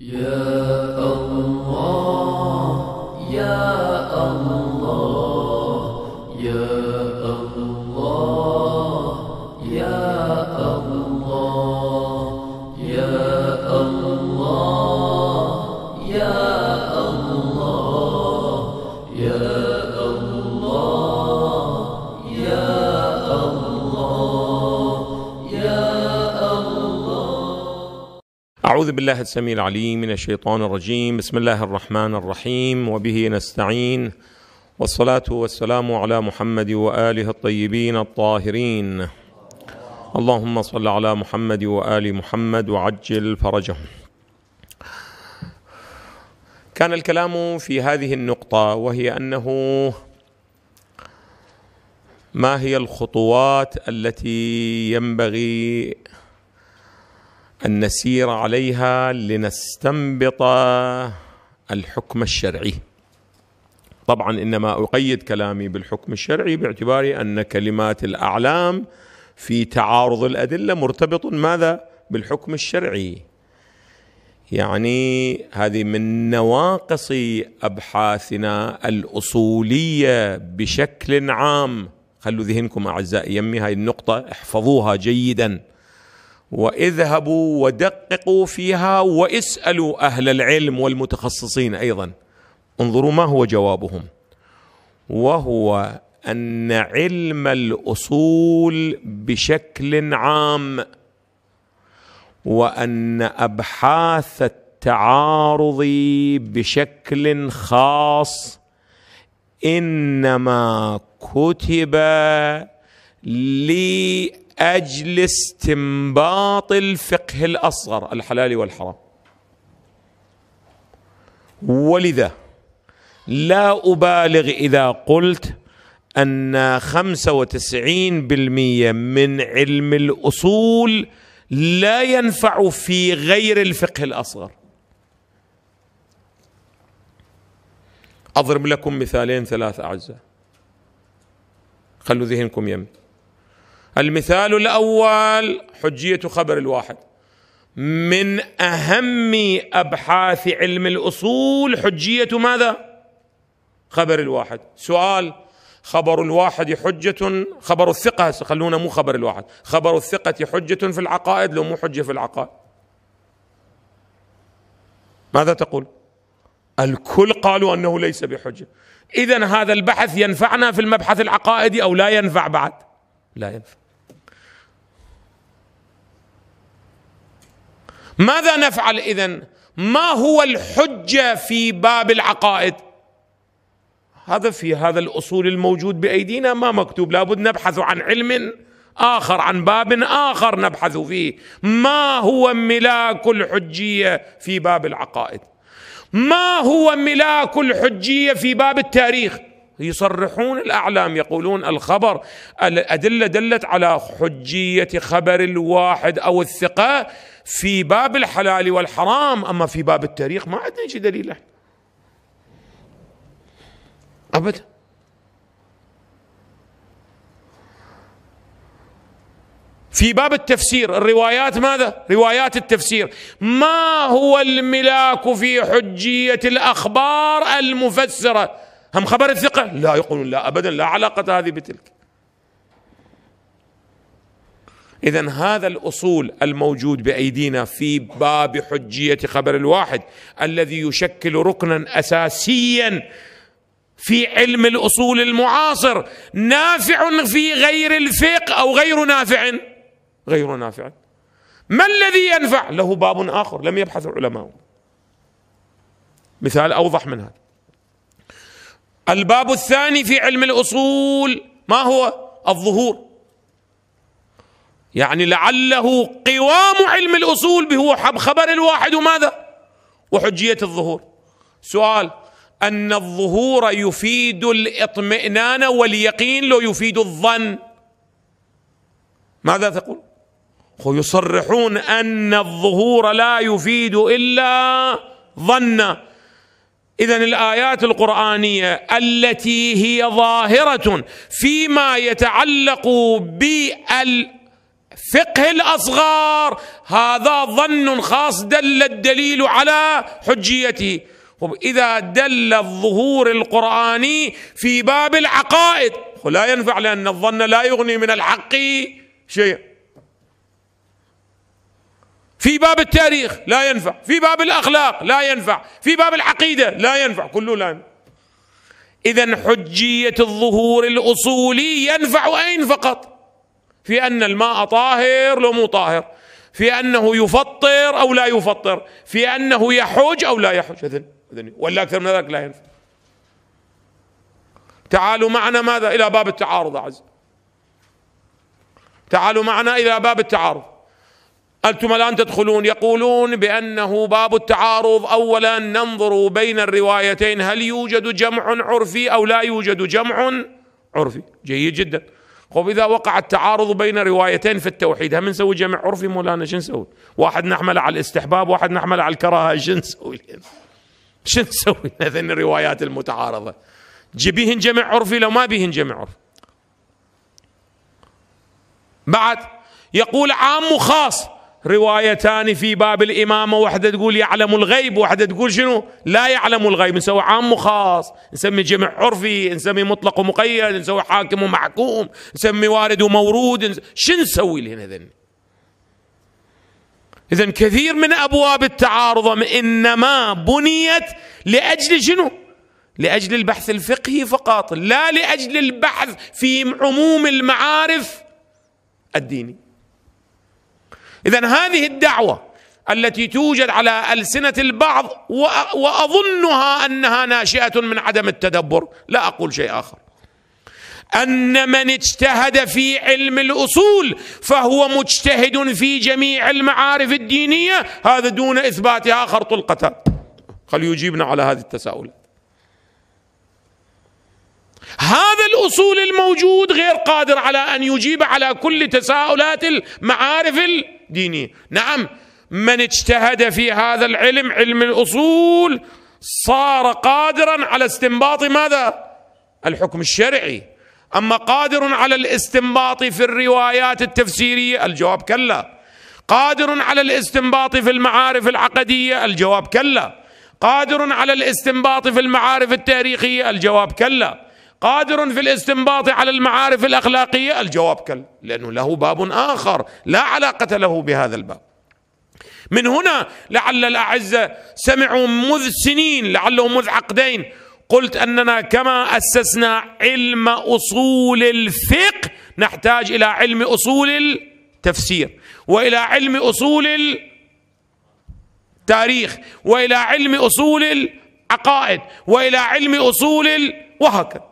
Yeah. أعوذ بالله السميع العليم من الشيطان الرجيم بسم الله الرحمن الرحيم وبه نستعين والصلاة والسلام على محمد وآله الطيبين الطاهرين اللهم صل على محمد وآل محمد وعجل فرجهم كان الكلام في هذه النقطة وهي أنه ما هي الخطوات التي ينبغي ان نسير عليها لنستنبط الحكم الشرعي طبعا انما اقيد كلامي بالحكم الشرعي باعتبار ان كلمات الاعلام في تعارض الادله مرتبط ماذا بالحكم الشرعي يعني هذه من نواقص ابحاثنا الاصوليه بشكل عام خلوا ذهنكم اعزائي يمي هذه النقطه احفظوها جيدا واذهبوا ودققوا فيها واسالوا اهل العلم والمتخصصين ايضا انظروا ما هو جوابهم وهو ان علم الاصول بشكل عام وان ابحاث التعارض بشكل خاص انما كتب لي أجل استنباط الفقه الأصغر الحلال والحرام ولذا لا أبالغ إذا قلت أن 95% من علم الأصول لا ينفع في غير الفقه الأصغر أضرب لكم مثالين ثلاث أعزاء خلوا ذهنكم يمين المثال الاول حجيه خبر الواحد من اهم ابحاث علم الاصول حجيه ماذا خبر الواحد سؤال خبر الواحد حجة خبر الثقة خلونا مو خبر الواحد خبر الثقة حجة في العقائد لو مو حجة في العقائد ماذا تقول الكل قالوا أنه ليس بحجة إذا هذا البحث ينفعنا في المبحث العقائدي أو لا ينفع بعد لا ينفع ماذا نفعل اذا ما هو الحجه في باب العقائد هذا في هذا الاصول الموجود بايدينا ما مكتوب لابد نبحث عن علم اخر عن باب اخر نبحث فيه ما هو ملاك الحجيه في باب العقائد ما هو ملاك الحجيه في باب التاريخ يصرحون الاعلام يقولون الخبر الادله دلت على حجيه خبر الواحد او الثقه في باب الحلال والحرام اما في باب التاريخ ما عندنا شيء دليل احنا ابدا في باب التفسير الروايات ماذا؟ روايات التفسير ما هو الملاك في حجيه الاخبار المفسره هم خبر الثقة لا يقولون لا أبدا لا علاقة هذه بتلك إذا هذا الأصول الموجود بأيدينا في باب حجية خبر الواحد الذي يشكل ركنا أساسيا في علم الأصول المعاصر نافع في غير الفقه أو غير نافع غير نافع ما الذي ينفع له باب آخر لم يبحث العلماء مثال أوضح من هذا الباب الثاني في علم الاصول ما هو الظهور يعني لعله قوام علم الاصول هو خبر الواحد وماذا وحجيه الظهور سؤال ان الظهور يفيد الاطمئنان واليقين لو يفيد الظن ماذا تقول يصرحون ان الظهور لا يفيد الا ظنا اذا الايات القرانيه التي هي ظاهره فيما يتعلق بالفقه الاصغار هذا ظن خاص دل الدليل على حجيته اذا دل الظهور القراني في باب العقائد لا ينفع لان الظن لا يغني من الحق شيئا في باب التاريخ لا ينفع في باب الأخلاق لا ينفع في باب العقيدة لا ينفع كله لا ينفع إذا حجية الظهور الأصولي ينفع أين فقط في أن الماء طاهر لو مو طاهر في أنه يفطر أو لا يفطر في أنه يحج أو لا يحج إذن ولا أكثر من ذلك لا ينفع تعالوا معنا ماذا إلى باب التعارض عز تعالوا معنا إلى باب التعارض أنتم الآن تدخلون يقولون بأنه باب التعارض أولا ننظر بين الروايتين هل يوجد جمع عرفي أو لا يوجد جمع عرفي جيد جدا خب إذا وقع التعارض بين روايتين في التوحيد هم نسوي جمع عرفي مولانا شو نسوي واحد نحمله على الاستحباب واحد نحمله على الكراهة شو نسوي شو نسوي هذين الروايات المتعارضة جبيهن جمع عرفي لو ما بيهن جمع عرفي بعد يقول عام وخاص روايتان في باب الإمامة واحدة تقول يعلم الغيب واحدة تقول شنو لا يعلم الغيب نسوي عام وخاص نسمي جمع عرفي نسمي مطلق ومقيد نسوي حاكم ومحكوم نسمي وارد ومورود شو نسوي لهنا ذن إذا كثير من أبواب التعارض إنما بنيت لأجل شنو لأجل البحث الفقهي فقط لا لأجل البحث في عموم المعارف الديني اذا هذه الدعوه التي توجد على السنه البعض واظنها انها ناشئه من عدم التدبر لا اقول شيء اخر ان من اجتهد في علم الاصول فهو مجتهد في جميع المعارف الدينيه هذا دون اثباتها خرط القتال خليه يجيبنا على هذه التساؤلات هذا الاصول الموجود غير قادر على ان يجيب على كل تساؤلات المعارف ديني نعم من اجتهد في هذا العلم علم الأصول صار قادرا على استنباط ماذا الحكم الشرعي أما قادر على الاستنباط في الروايات التفسيرية الجواب كلا قادر على الاستنباط في المعارف العقدية الجواب كلا قادر على الاستنباط في المعارف التاريخية الجواب كلا قادر في الاستنباط على المعارف الاخلاقيه الجواب كلا لانه له باب اخر لا علاقه له بهذا الباب من هنا لعل الأعزة سمعوا منذ سنين لعله منذ عقدين قلت أننا كما أسسنا علم أصول الفقه نحتاج إلى علم أصول التفسير وإلى علم أصول التاريخ وإلى علم أصول العقائد وإلى علم أصول وهكذا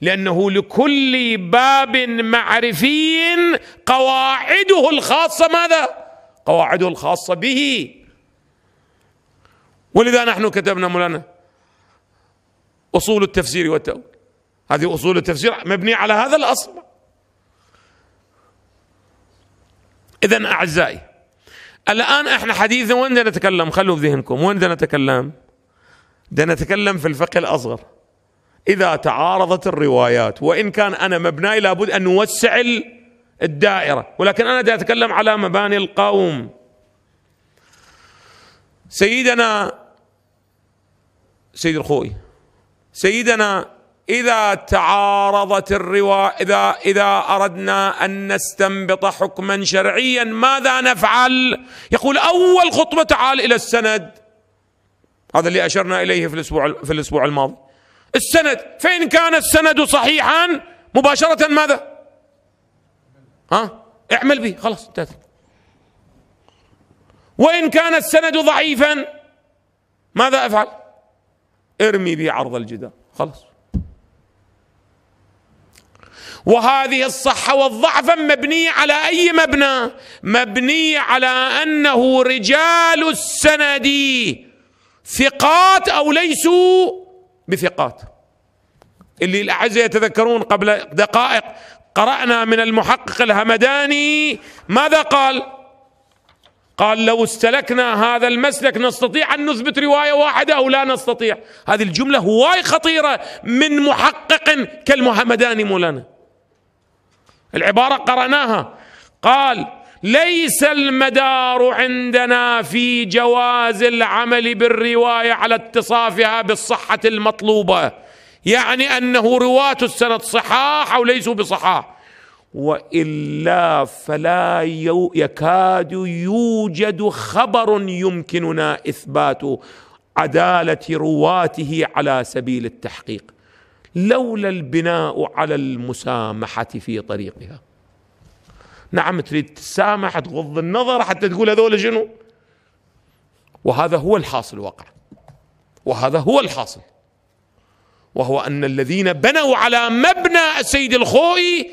لأنه لكل باب معرفي قواعده الخاصة ماذا؟ قواعده الخاصة به ولذا نحن كتبنا مولانا أصول التفسير والتأويل هذه أصول التفسير مبنية على هذا الأصل إذا أعزائي الآن احنا حديثنا وين نتكلم خلوا في ذهنكم وين نتكلم بدنا نتكلم في الفقه الأصغر اذا تعارضت الروايات وان كان انا مبناي لابد ان نوسع الدائره ولكن انا دا اتكلم على مباني القوم سيدنا سيد الخوي سيدنا اذا تعارضت الروايه اذا اذا اردنا ان نستنبط حكما شرعيا ماذا نفعل؟ يقول اول خطبه تعال الى السند هذا اللي اشرنا اليه في الاسبوع في الاسبوع الماضي السند فإن كان السند صحيحا مباشرة ماذا ها اعمل به خلاص انتهت وإن كان السند ضعيفا ماذا أفعل ارمي به عرض الجدار خلاص وهذه الصحة والضعف مبنية على أي مبنى مبنية على أنه رجال السند ثقات أو ليسوا بثقات اللي الأعزة يتذكرون قبل دقائق قرأنا من المحقق الهمداني ماذا قال قال لو استلكنا هذا المسلك نستطيع أن نثبت رواية واحدة أو لا نستطيع هذه الجملة هواي خطيرة من محقق كالمحمداني مولانا العبارة قرأناها قال ليس المدار عندنا في جواز العمل بالروايه على اتصافها بالصحه المطلوبه يعني انه رواه السند صحاح او ليسوا بصحاح والا فلا يكاد يوجد خبر يمكننا اثبات عداله رواته على سبيل التحقيق لولا البناء على المسامحه في طريقها نعم تريد تسامح تغض النظر حتى تقول هذول شنو وهذا هو الحاصل واقع وهذا هو الحاصل وهو أن الذين بنوا على مبنى السيد الخوئي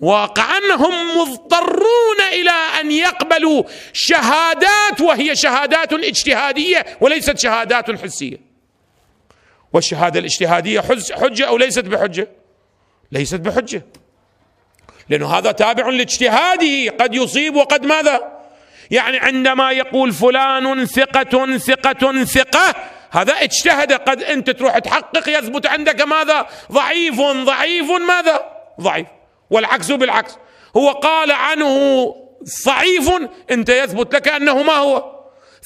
واقعا هم مضطرون إلى أن يقبلوا شهادات وهي شهادات اجتهادية وليست شهادات حسية والشهادة الاجتهادية حجة أو ليست بحجة ليست بحجة لأنه هذا تابع لاجتهاده قد يصيب وقد ماذا يعني عندما يقول فلان ثقة ثقة ثقة هذا اجتهد قد أنت تروح تحقق يثبت عندك ماذا ضعيف ضعيف ماذا ضعيف والعكس بالعكس هو قال عنه ضعيف أنت يثبت لك أنه ما هو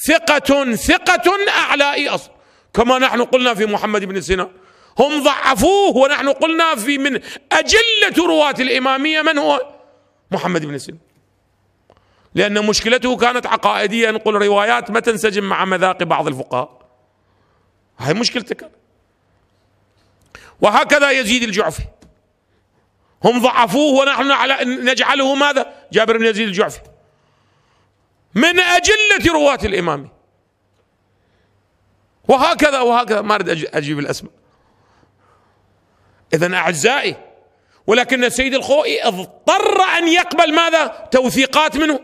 ثقة ثقة أعلى أصل كما نحن قلنا في محمد بن سينا هم ضعفوه ونحن قلنا في من أجلة رواة الإمامية من هو محمد بن سلم لأن مشكلته كانت عقائدية نقول روايات ما تنسجم مع مذاق بعض الفقهاء هاي مشكلتك وهكذا يزيد الجعفي هم ضعفوه ونحن على نجعله ماذا جابر بن يزيد الجعفي من أجلة رواة الإمام وهكذا وهكذا ما أريد أجيب الأسماء اذا اعزائي ولكن السيد الخوئي اضطر ان يقبل ماذا؟ توثيقات منه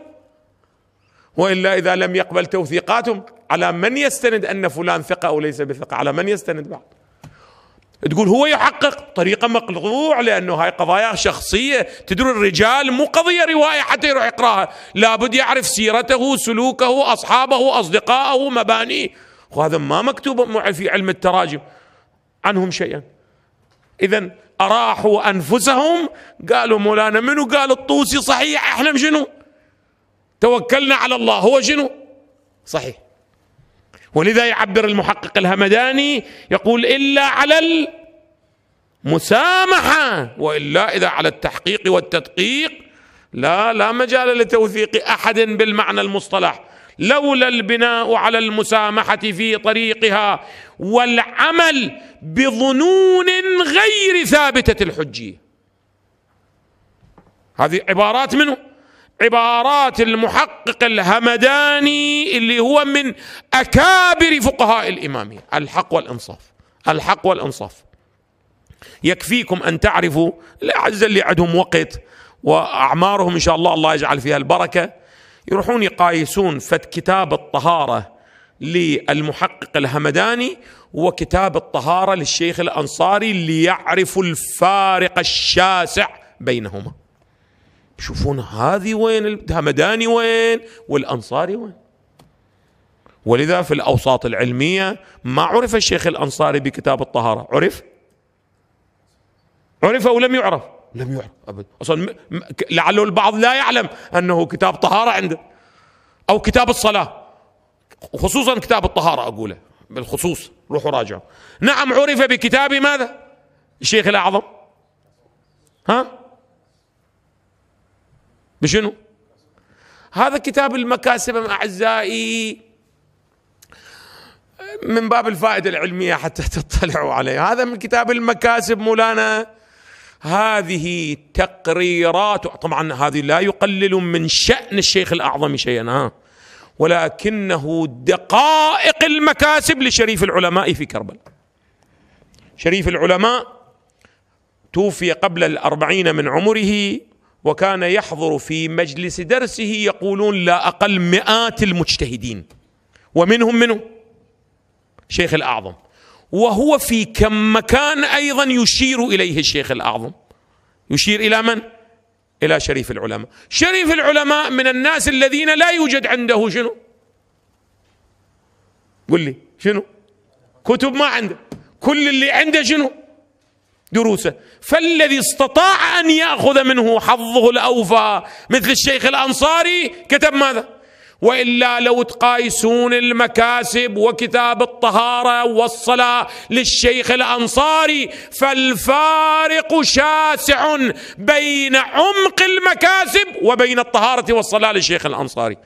والا اذا لم يقبل توثيقاتهم على من يستند ان فلان ثقه او ليس بثقه؟ على من يستند بعد؟ تقول هو يحقق طريقه مقطوع لانه هاي قضايا شخصيه تدرون الرجال مو قضيه روايه حتى يروح يقراها لابد يعرف سيرته سلوكه اصحابه اصدقائه مبانيه وهذا ما مكتوب في علم التراجم عنهم شيئا اذا اراحوا انفسهم قالوا مولانا منو قال الطوسي صحيح احنا شنو توكلنا على الله هو شنو صحيح ولذا يعبر المحقق الهمداني يقول الا على المسامحه والا اذا على التحقيق والتدقيق لا لا مجال لتوثيق احد بالمعنى المصطلح لولا البناء على المسامحه في طريقها والعمل بظنون غير ثابته الحجيه هذه عبارات منه عبارات المحقق الهمداني اللي هو من اكابر فقهاء الاماميه الحق والانصاف الحق والانصاف يكفيكم ان تعرفوا الاعزاء اللي عندهم وقت واعمارهم ان شاء الله الله يجعل فيها البركه يروحون يقايسون فد كتاب الطهارة للمحقق الهمداني وكتاب الطهارة للشيخ الأنصاري ليعرفوا الفارق الشاسع بينهما شوفون هذه وين الهمداني وين والأنصاري وين ولذا في الأوساط العلمية ما عرف الشيخ الأنصاري بكتاب الطهارة عرف عرف أو لم يعرف لم يعرف ابدا اصلا لعله البعض لا يعلم انه كتاب طهاره عنده او كتاب الصلاه خصوصا كتاب الطهاره اقوله بالخصوص روحوا راجعوا نعم عرف بكتاب ماذا الشيخ الاعظم ها بشنو هذا كتاب المكاسب اعزائي من باب الفائده العلميه حتى تطلعوا عليه هذا من كتاب المكاسب مولانا هذه تقريرات طبعا هذه لا يقلل من شأن الشيخ الأعظم شيئا ها ولكنه دقائق المكاسب لشريف العلماء في كربلاء شريف العلماء توفي قبل الأربعين من عمره وكان يحضر في مجلس درسه يقولون لا أقل مئات المجتهدين ومنهم منه شيخ الأعظم وهو في كم مكان ايضا يشير اليه الشيخ الاعظم يشير الى من؟ الى شريف العلماء، شريف العلماء من الناس الذين لا يوجد عنده شنو؟ قل لي شنو؟ كتب ما عنده، كل اللي عنده شنو؟ دروسه، فالذي استطاع ان ياخذ منه حظه الاوفى مثل الشيخ الانصاري كتب ماذا؟ والا لو تقايسون المكاسب وكتاب الطهاره والصلاه للشيخ الانصاري فالفارق شاسع بين عمق المكاسب وبين الطهاره والصلاه للشيخ الانصاري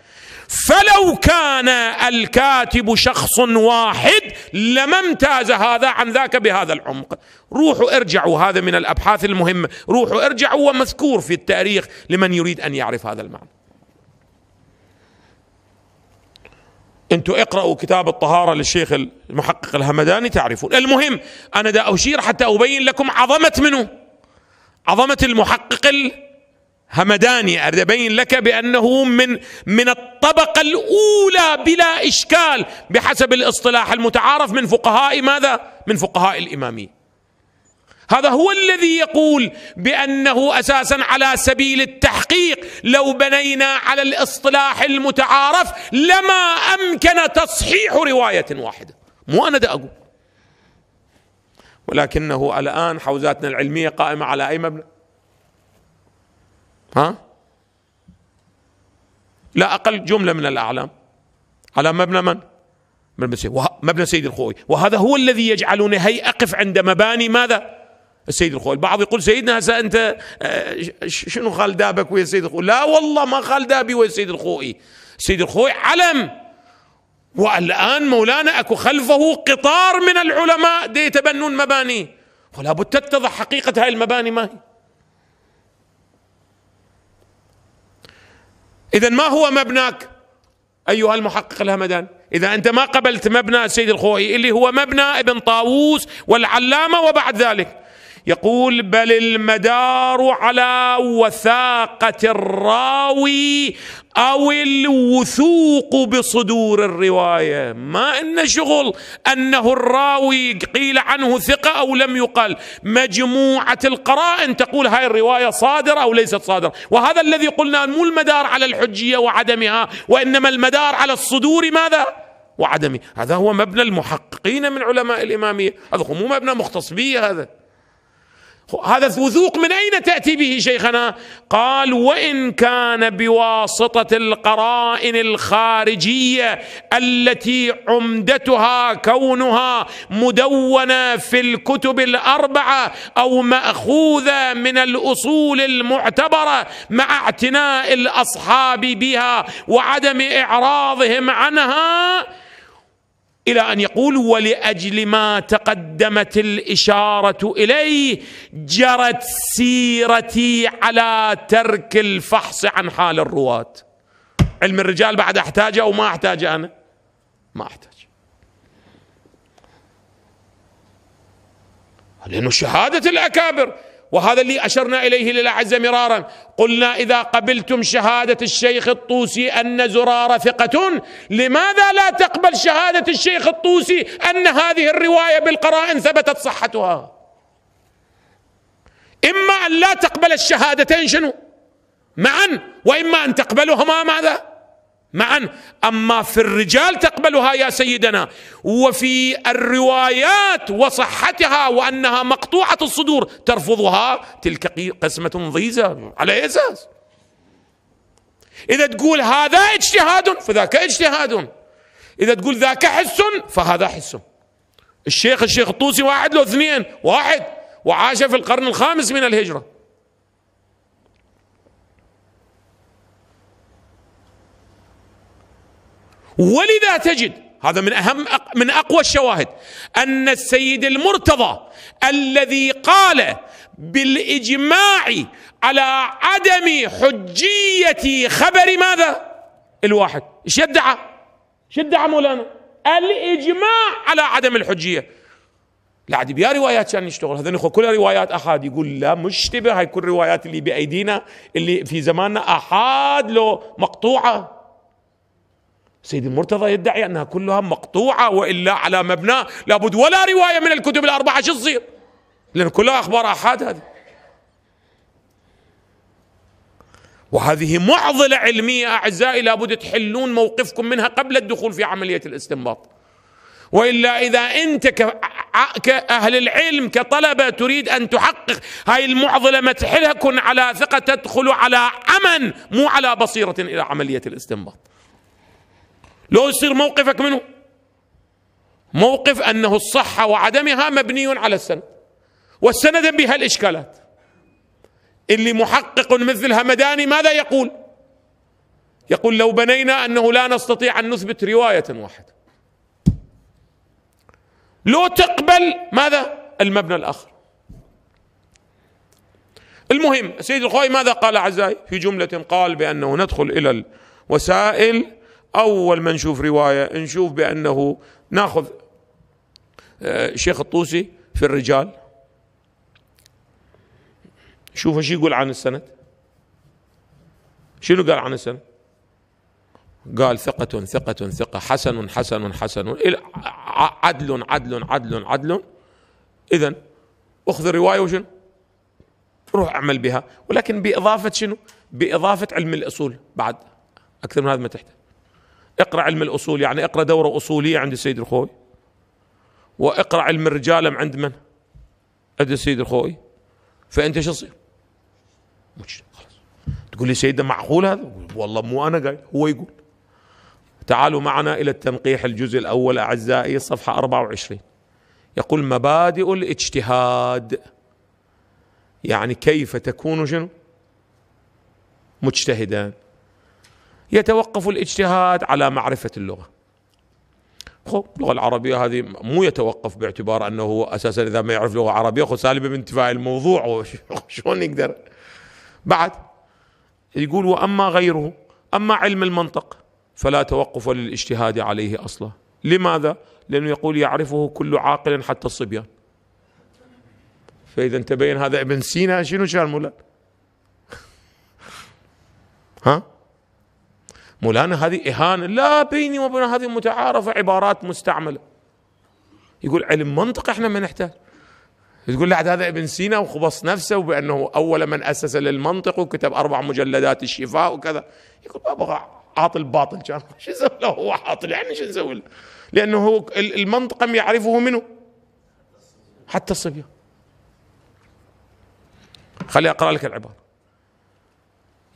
فلو كان الكاتب شخص واحد لما امتاز هذا عن ذاك بهذا العمق روحوا ارجعوا هذا من الابحاث المهمه روحوا ارجعوا ومذكور في التاريخ لمن يريد ان يعرف هذا المعنى انتوا اقرأوا كتاب الطهارة للشيخ المحقق الهمداني تعرفون المهم أنا دا أشير حتى أبين لكم عظمة منه عظمة المحقق الهمداني أريد أبين لك بأنه من من الطبقة الأولى بلا إشكال بحسب الاصطلاح المتعارف من فقهاء ماذا؟ من فقهاء الإمامية هذا هو الذي يقول بانه اساسا على سبيل التحقيق لو بنينا على الاصطلاح المتعارف لما امكن تصحيح روايه واحده مو انا دا اقول ولكنه الان حوزاتنا العلميه قائمه على اي مبنى ها لا اقل جمله من الاعلام على مبنى من مبنى سيد الخوي وهذا هو الذي يجعلني هي اقف عند مباني ماذا السيد الخوئي البعض يقول سيدنا هسه انت آه، شنو خال دابك ويا السيد الخوئي لا والله ما خال دابي ويا السيد الخوئي السيد الخوئي علم والان مولانا اكو خلفه قطار من العلماء دي يتبنون مباني ولا بد تتضح حقيقه هاي المباني ما هي اذا ما هو مبناك ايها المحقق الهمدان اذا انت ما قبلت مبنى السيد الخوئي اللي هو مبنى ابن طاووس والعلامه وبعد ذلك يقول بل المدار على وثاقة الراوي أو الوثوق بصدور الرواية ما إن شغل أنه الراوي قيل عنه ثقة أو لم يقل مجموعة القرائن تقول هاي الرواية صادرة أو ليست صادرة وهذا الذي قلنا مو المدار على الحجية وعدمها وإنما المدار على الصدور ماذا؟ وعدمه هذا هو مبنى المحققين من علماء الإمامية هذا مو مبنى مختص به هذا هذا الوثوق من أين تأتي به شيخنا قال وإن كان بواسطة القرائن الخارجية التي عمدتها كونها مدونة في الكتب الأربعة أو مأخوذة من الأصول المعتبرة مع اعتناء الأصحاب بها وعدم إعراضهم عنها إلى أن يقول ولأجل ما تقدمت الإشارة إليه جرت سيرتي على ترك الفحص عن حال الرواة علم الرجال بعد أحتاجه أو ما أحتاجه أنا ما أحتاج لأنه شهادة الأكابر وهذا اللي اشرنا اليه للاعز مرارا قلنا اذا قبلتم شهاده الشيخ الطوسي ان زرار ثقه لماذا لا تقبل شهاده الشيخ الطوسي ان هذه الروايه بالقرائن ثبتت صحتها اما ان لا تقبل الشهادتين شنو معا واما ان تقبلهما ماذا معا اما في الرجال تقبلها يا سيدنا وفي الروايات وصحتها وانها مقطوعه الصدور ترفضها تلك قسمه ضيزه على اي اساس؟ اذا تقول هذا اجتهاد فذاك اجتهاد اذا تقول ذاك حس فهذا حس الشيخ الشيخ الطوسي واحد له اثنين واحد وعاش في القرن الخامس من الهجره ولذا تجد هذا من اهم من اقوى الشواهد ان السيد المرتضى الذي قال بالاجماع على عدم حجيه خبر ماذا؟ الواحد، ايش يدعى؟ ايش يدعى مولانا؟ الاجماع على عدم الحجيه. عاد بيا روايات كان يشتغل هذا اخوه كلها روايات احاد يقول لا مشتبه هاي كل الروايات اللي بايدينا اللي في زماننا احاد لو مقطوعه سيدي المرتضى يدعي أنها كلها مقطوعة وإلا على مبنى لابد ولا رواية من الكتب الأربعة شو تصير لأن كلها أخبار أحاد هذه وهذه معضلة علمية أعزائي لابد تحلون موقفكم منها قبل الدخول في عملية الاستنباط والا اذا انت كاهل العلم كطلبه تريد ان تحقق هاي المعضله ما تحلها كن على ثقه تدخل على عمن مو على بصيره الى عمليه الاستنباط لو يصير موقفك منه موقف أنه الصحة وعدمها مبني على السند والسند بها الإشكالات اللي محقق مثل همداني ماذا يقول يقول لو بنينا أنه لا نستطيع أن نثبت رواية واحدة لو تقبل ماذا المبنى الآخر المهم سيد الخوي ماذا قال عزاي في جملة قال بأنه ندخل إلى الوسائل اول ما نشوف روايه نشوف بانه ناخذ آه، شيخ الطوسي في الرجال شوفوا شو يقول عن السند شنو قال عن السند قال ثقة ثقة ثقة حسن حسن حسن عدل عدل عدل عدل إذا أخذ الرواية وشنو روح أعمل بها ولكن بإضافة شنو بإضافة علم الأصول بعد أكثر من هذا ما تحتاج اقرأ علم الأصول يعني اقرأ دورة أصولية عند السيد الخوي واقرأ علم الرجال عند من عند السيد الخوي فأنت شو تصير خلاص تقول لي سيدنا معقول هذا والله مو أنا قايل هو يقول تعالوا معنا إلى التنقيح الجزء الأول أعزائي صفحة 24 يقول مبادئ الاجتهاد يعني كيف تكون شنو مجتهدا يتوقف الاجتهاد على معرفة اللغة اللغة العربية هذه مو يتوقف باعتبار أنه هو أساسا إذا ما يعرف لغة عربية خو سالبة من انتفاء الموضوع شلون يقدر بعد يقول وأما غيره أما علم المنطق فلا توقف للاجتهاد عليه أصلا لماذا؟ لأنه يقول يعرفه كل عاقل حتى الصبيان فإذا تبين هذا ابن سينا شنو شال مولانا ها؟ مولانا هذه إهانة لا بيني وبين هذه متعارفة عبارات مستعملة يقول علم منطق احنا ما نحتاج تقول لعد هذا ابن سينا وخبص نفسه وبأنه أول من أسس للمنطق وكتب أربع مجلدات الشفاء وكذا يقول بابا عاطل باطل كان شو نسوي له هو عاطل يعني شو نسوي له لأنه هو المنطق يعرفه منه حتى الصبيان خلي أقرأ لك العبارة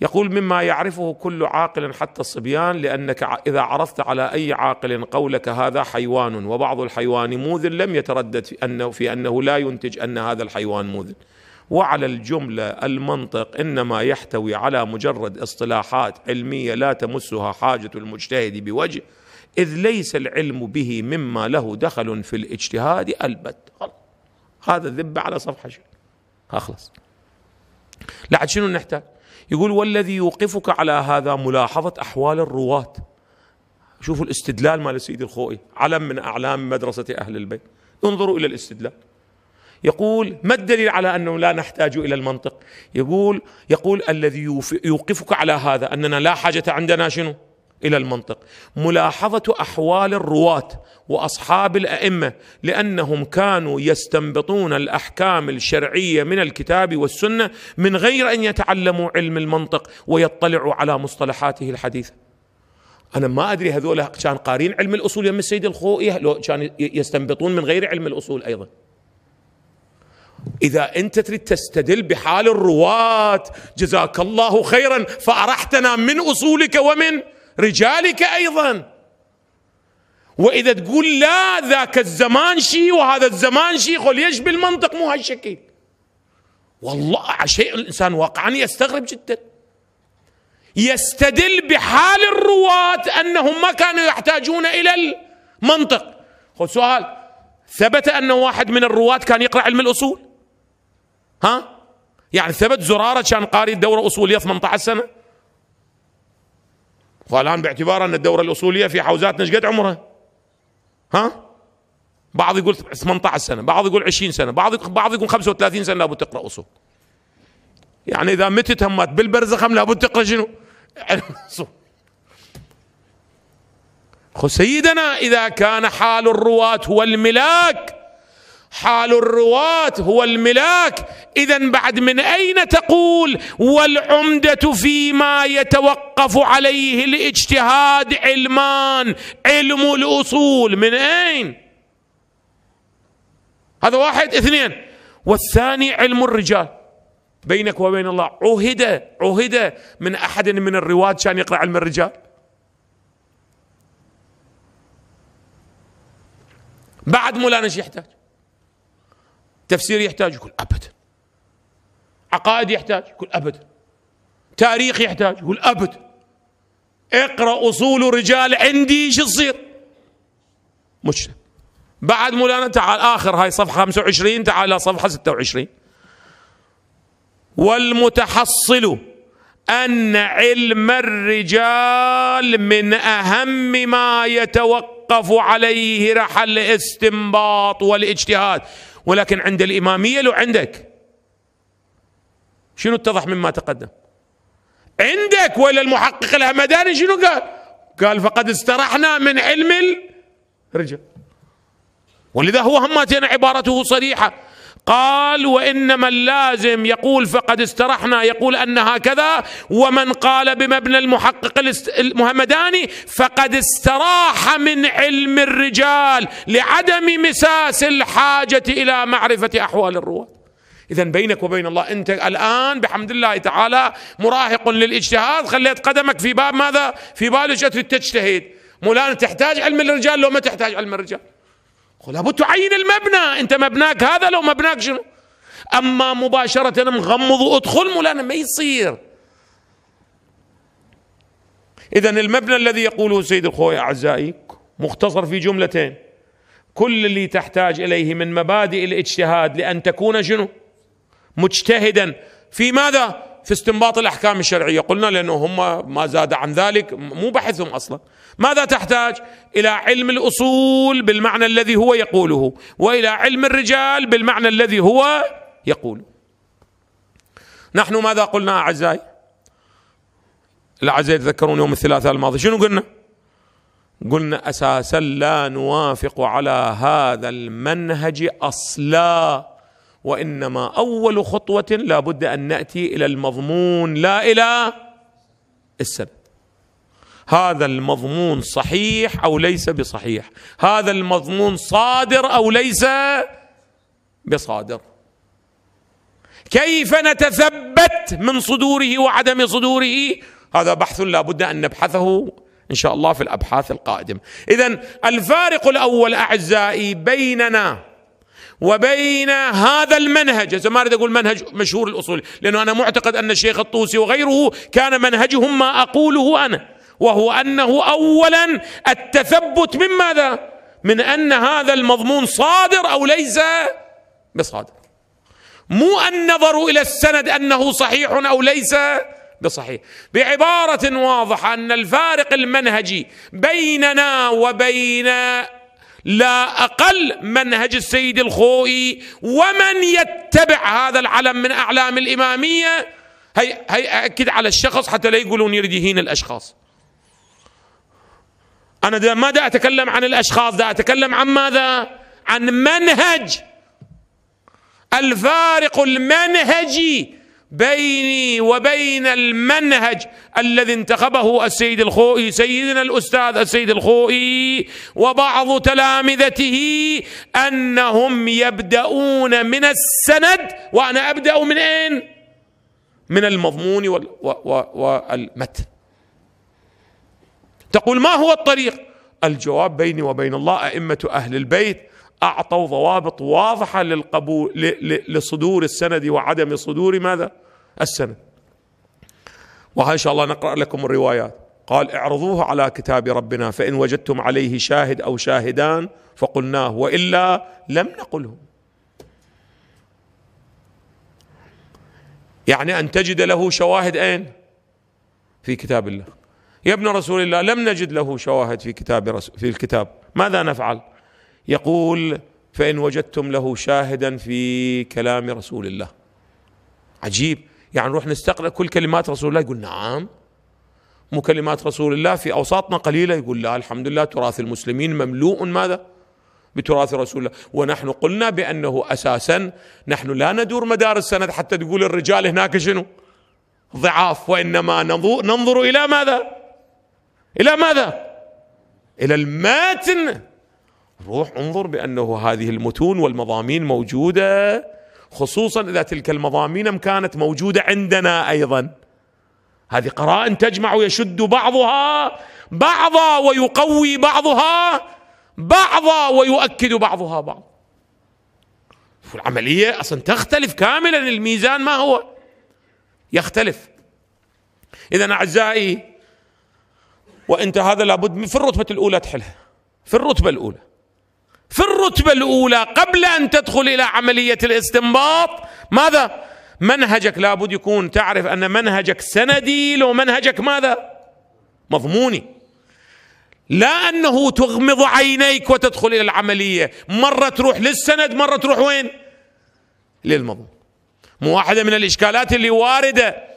يقول مما يعرفه كل عاقل حتى الصبيان لأنك إذا عرضت على أي عاقل قولك هذا حيوان وبعض الحيوان موذن لم يتردد في أنه, في أنه لا ينتج أن هذا الحيوان موذن وعلى الجملة المنطق إنما يحتوي على مجرد اصطلاحات علمية لا تمسها حاجة المجتهد بوجه إذ ليس العلم به مما له دخل في الاجتهاد البت هذا ذب على صفحة شيء أخلص لعد شنو نحتاج يقول والذي يوقفك على هذا ملاحظة أحوال الرواة شوفوا الاستدلال مال السيد الخوئي علم من أعلام مدرسة أهل البيت انظروا إلى الاستدلال يقول ما الدليل على أنه لا نحتاج إلى المنطق يقول يقول الذي يوقفك على هذا أننا لا حاجة عندنا شنو الى المنطق ملاحظه احوال الرواه واصحاب الائمه لانهم كانوا يستنبطون الاحكام الشرعيه من الكتاب والسنه من غير ان يتعلموا علم المنطق ويطلعوا على مصطلحاته الحديثه انا ما ادري هذول كان قارين علم الاصول يم السيد الخوئي لو كان يستنبطون من غير علم الاصول ايضا إذا أنت تريد تستدل بحال الرواة جزاك الله خيرا فأرحتنا من أصولك ومن رجالك أيضا وإذا تقول لا ذاك الزمان شيء وهذا الزمان شيء قل ليش بالمنطق مو هالشكل والله شيء الإنسان واقعا يستغرب جدا يستدل بحال الرواة أنهم ما كانوا يحتاجون إلى المنطق خذ سؤال ثبت أن واحد من الرواة كان يقرأ علم الأصول ها يعني ثبت زرارة كان قاري الدورة أصولية 18 سنة فالآن باعتبار أن الدورة الأصولية في حوزاتنا قد عمرها ها بعض يقول 18 سنة بعض يقول 20 سنة بعض بعض يقول 35 سنة لابد تقرأ أصول يعني إذا متت همات بالبرزخ هم لابد تقرأ شنو خو سيدنا إذا كان حال الرواة هو الملاك حال الرواة هو الملاك إذا بعد من أين تقول والعمدة فيما يتوقف عليه الاجتهاد علمان علم الأصول من أين هذا واحد اثنين والثاني علم الرجال بينك وبين الله عهد عهد من أحد من الرواة كان يقرأ علم الرجال بعد مولانا ايش يحتاج تفسير يحتاج يقول أبدا عقائد يحتاج يقول أبدا تاريخ يحتاج يقول أبدا اقرأ أصول رجال عندي شو تصير مش بعد مولانا تعال آخر هاي صفحة 25 تعال صفحة 26 والمتحصل أن علم الرجال من أهم ما يتوقف عليه رحل الاستنباط والاجتهاد ولكن عند الإمامية لو عندك شنو اتضح مما تقدم عندك ولا المحقق الهمداني شنو قال قال فقد استرحنا من علم الرجل ولذا هو همتين عبارته صريحة قال وإنما اللازم يقول فقد استرحنا يقول ان هكذا ومن قال بمبنى المحقق المهمداني فقد استراح من علم الرجال لعدم مساس الحاجة إلى معرفة أحوال الرواة إذا بينك وبين الله أنت الآن بحمد الله تعالى مراهق للاجتهاد خليت قدمك في باب ماذا؟ في بالجه تجتهد مولانا تحتاج علم الرجال لو ما تحتاج علم الرجال لابد تعين المبنى انت مبناك هذا لو مبناك شنو اما مباشره مغمض وادخل مولانا ما يصير اذا المبنى الذي يقوله سيد الخوي اعزائي مختصر في جملتين كل اللي تحتاج اليه من مبادئ الاجتهاد لان تكون شنو مجتهدا في ماذا في استنباط الاحكام الشرعيه قلنا لانه هم ما زاد عن ذلك مو بحثهم اصلا ماذا تحتاج؟ الى علم الاصول بالمعنى الذي هو يقوله والى علم الرجال بالمعنى الذي هو يقوله. نحن ماذا قلنا اعزائي؟ الاعزاء يتذكرون يوم الثلاثاء الماضي شنو قلنا؟ قلنا اساسا لا نوافق على هذا المنهج اصلا وانما اول خطوه لابد ان ناتي الى المضمون لا الى السبب. هذا المضمون صحيح او ليس بصحيح هذا المضمون صادر او ليس بصادر كيف نتثبت من صدوره وعدم صدوره هذا بحث لا بد ان نبحثه ان شاء الله في الابحاث القادمه اذا الفارق الاول اعزائي بيننا وبين هذا المنهج ما اريد اقول منهج مشهور الاصول لانه انا معتقد ان الشيخ الطوسي وغيره كان منهجهم ما اقوله انا وهو انه اولا التثبت من ماذا؟ من ان هذا المضمون صادر او ليس بصادر. مو النظر الى السند انه صحيح او ليس بصحيح بعباره واضحه ان الفارق المنهجي بيننا وبين لا اقل منهج السيد الخوئي ومن يتبع هذا العلم من اعلام الاماميه هي هي اكد على الشخص حتى لا يقولون يريد يهين الاشخاص أنا دا ما دا أتكلم عن الأشخاص دا أتكلم عن ماذا عن منهج الفارق المنهجي بيني وبين المنهج الذي انتخبه السيد الخوئي سيدنا الأستاذ السيد الخوئي وبعض تلامذته أنهم يبدأون من السند وأنا أبدأ من أين؟ من المضمون والمتن تقول ما هو الطريق الجواب بيني وبين الله أئمة أهل البيت أعطوا ضوابط واضحة للقبول لصدور السند وعدم صدور ماذا السند وها إن شاء الله نقرأ لكم الروايات قال اعرضوه على كتاب ربنا فإن وجدتم عليه شاهد أو شاهدان فقلناه وإلا لم نقله يعني أن تجد له شواهد أين في كتاب الله يا ابن رسول الله لم نجد له شواهد في كتاب في الكتاب ماذا نفعل يقول فإن وجدتم له شاهدا في كلام رسول الله عجيب يعني نروح نستقرأ كل كلمات رسول الله يقول نعم مو كلمات رسول الله في أوساطنا قليلة يقول لا الحمد لله تراث المسلمين مملوء ماذا بتراث رسول الله ونحن قلنا بأنه أساسا نحن لا ندور مدار السند حتى تقول الرجال هناك شنو ضعاف وإنما ننظر إلى ماذا إلى ماذا؟ إلى المتن روح انظر بأنه هذه المتون والمضامين موجودة خصوصا إذا تلك المضامين كانت موجودة عندنا أيضا هذه قرائن تجمع يشد بعضها بعضا ويقوي بعضها بعضا ويؤكد بعضها بعض العملية أصلا تختلف كاملا الميزان ما هو يختلف إذا أعزائي وانت هذا لابد في الرتبه الاولى تحلها في الرتبه الاولى في الرتبه الاولى قبل ان تدخل الى عمليه الاستنباط ماذا منهجك لابد يكون تعرف ان منهجك سندي لو منهجك ماذا مضموني لا انه تغمض عينيك وتدخل الى العمليه مره تروح للسند مره تروح وين للمضمون مو واحده من الاشكالات اللي وارده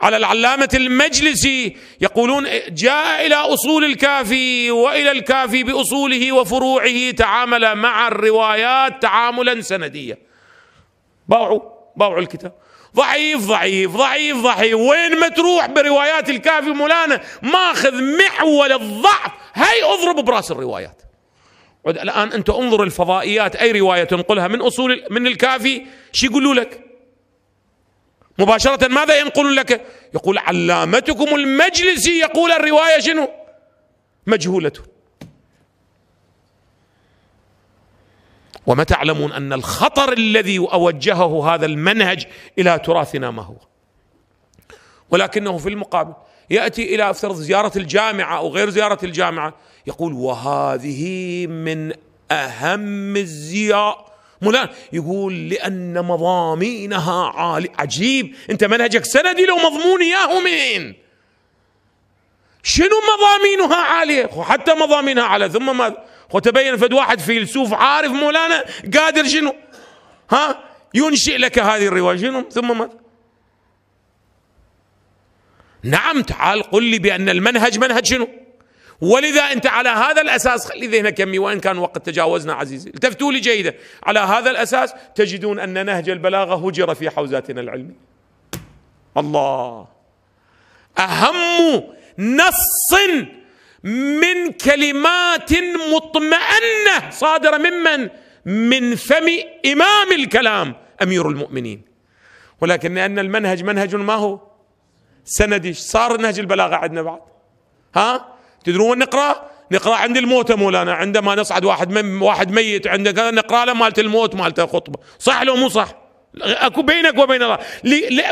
على العلامة المجلسي يقولون جاء إلى أصول الكافي وإلى الكافي بأصوله وفروعه تعامل مع الروايات تعاملا سنديا باعوا باعوا الكتاب ضعيف ضعيف ضعيف ضعيف وين ما تروح بروايات الكافي مولانا ماخذ محور الضعف هي اضرب براس الروايات الان انت انظر الفضائيات اي روايه تنقلها من اصول من الكافي شو يقولوا لك مباشرة ماذا ينقل لك يقول علامتكم المجلسي يقول الرواية شنو مجهولة وما تعلمون أن الخطر الذي أوجهه هذا المنهج إلى تراثنا ما هو ولكنه في المقابل يأتي إلى افترض زيارة الجامعة أو غير زيارة الجامعة يقول وهذه من أهم الزيارة ملان يقول لأن مضامينها عالي عجيب أنت منهجك سندي لو مضمون إياه مين شنو مضامينها عالية حتى مضامينها على ثم ماذا وتبين فد واحد فيلسوف عارف مولانا قادر شنو ها ينشئ لك هذه الرواية شنو ثم ماذا نعم تعال قل لي بأن المنهج منهج شنو ولذا انت على هذا الاساس خلي ذهنك يمي وان كان وقد تجاوزنا عزيزي التفتوا لي جيدا على هذا الاساس تجدون ان نهج البلاغه هجر في حوزاتنا العلميه الله اهم نص من كلمات مطمئنه صادره ممن من فم امام الكلام امير المؤمنين ولكن لان المنهج منهج ما هو سندي صار نهج البلاغه عندنا بعد ها تدرون وين نقرأ نقرأ عند الموتى مولانا عندما نصعد واحد من واحد ميت عندك كذا نقرأ له مالت الموت مالت خطبة صح لو مو صح اكو بينك وبين الله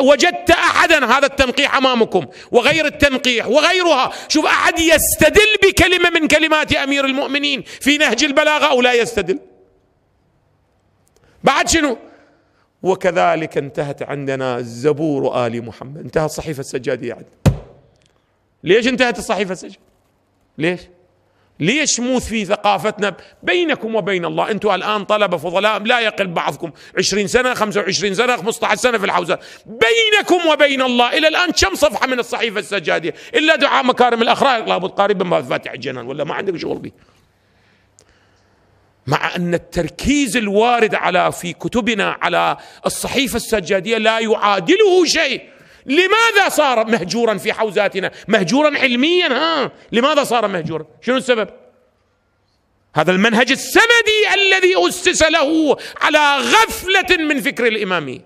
وجدت احدا هذا التنقيح امامكم وغير التنقيح وغيرها شوف احد يستدل بكلمه من كلمات امير المؤمنين في نهج البلاغه او لا يستدل بعد شنو وكذلك انتهت عندنا زبور ال محمد انتهت صحيفه السجاديه عندنا ليش انتهت الصحيفه السجاديه ليش ليش موث في ثقافتنا بينكم وبين الله أنتم الآن طلبة فضلاء لا يقل بعضكم 20 سنة 25 سنة 15 سنة في الحوزة بينكم وبين الله إلى الآن كم صفحة من الصحيفة السجادية إلا دعاء مكارم الأخرار لابد قريبا ما فاتح الجنان ولا ما عندك شغل به مع أن التركيز الوارد على في كتبنا على الصحيفة السجادية لا يعادله شيء لماذا صار مهجورا في حوزاتنا مهجورا علميا ها لماذا صار مهجورا شنو السبب هذا المنهج السندي الذي أسس له على غفلة من فكر الإمامي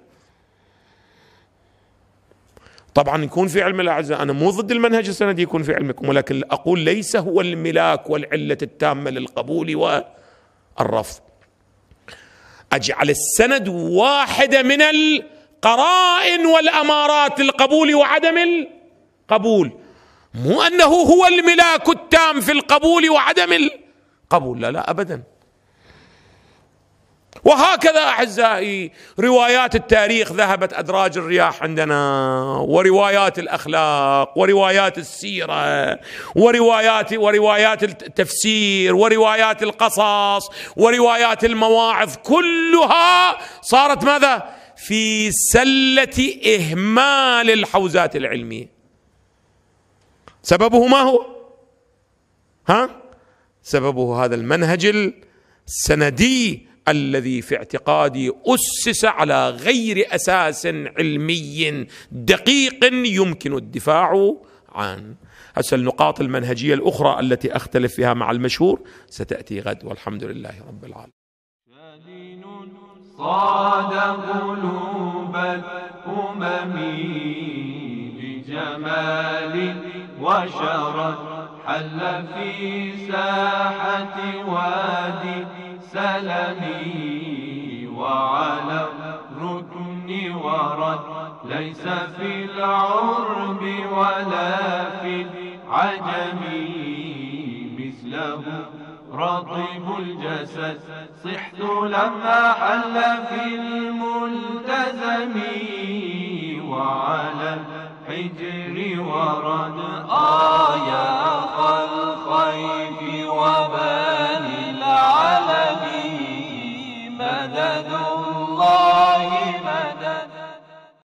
طبعا يكون في علم الأعزاء أنا مو ضد المنهج السندي يكون في علمكم ولكن أقول ليس هو الملاك والعلة التامة للقبول والرفض أجعل السند واحدة من ال قرائن والامارات للقبول وعدم القبول مو انه هو الملاك التام في القبول وعدم القبول لا لا ابدا وهكذا اعزائي روايات التاريخ ذهبت ادراج الرياح عندنا وروايات الاخلاق وروايات السيره وروايات وروايات التفسير وروايات القصص وروايات المواعظ كلها صارت ماذا؟ في سله اهمال الحوزات العلميه سببه ما هو ها سببه هذا المنهج السندي الذي في اعتقادي اسس على غير اساس علمي دقيق يمكن الدفاع عنه هسه النقاط المنهجيه الاخرى التي اختلف فيها مع المشهور ستاتي غد والحمد لله رب العالمين صاد قلوب الأمم بجمال وشرف حل في ساحة وادي سلمي وعلى الركن ورد ليس في العرب ولا في العجم مثله رطب الجسد صحت لما حل في الملتزم وعلى الحجر ورد آه يا الخيف وبان العلم مدد الله